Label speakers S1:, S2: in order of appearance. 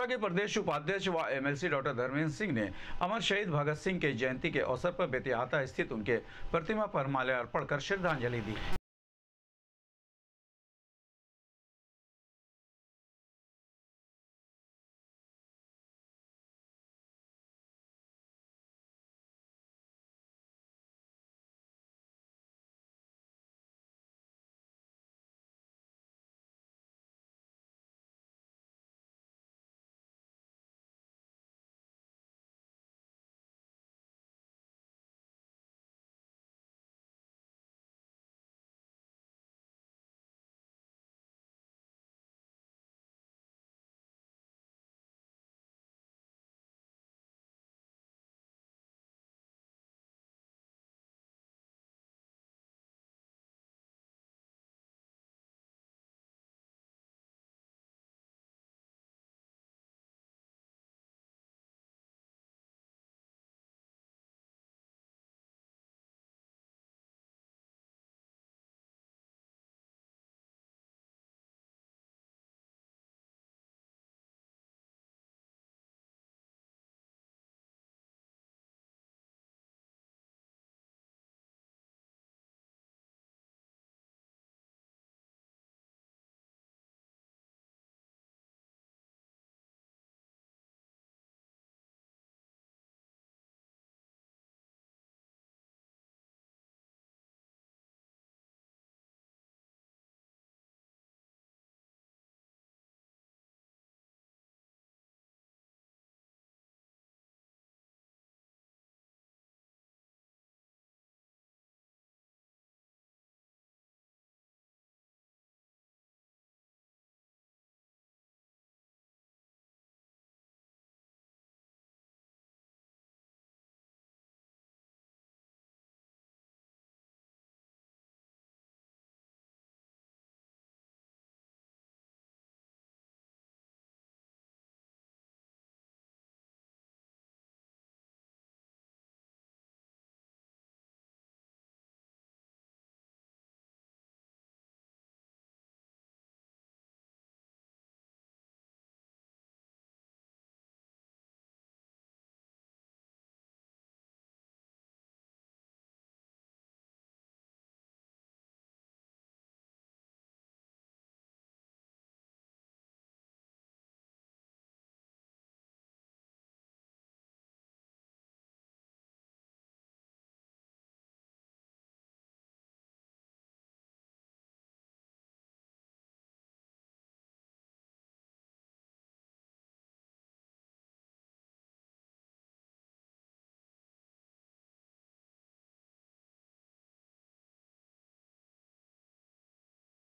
S1: भाजपा के प्रदेश उपाध्यक्ष व एमएलसी डॉक्टर धर्मेंद्र सिंह ने अमर शहीद भगत सिंह के जयंती के अवसर पर बेतिहाता स्थित उनके प्रतिमा पर माल्यार्पण कर श्रद्धांजलि दी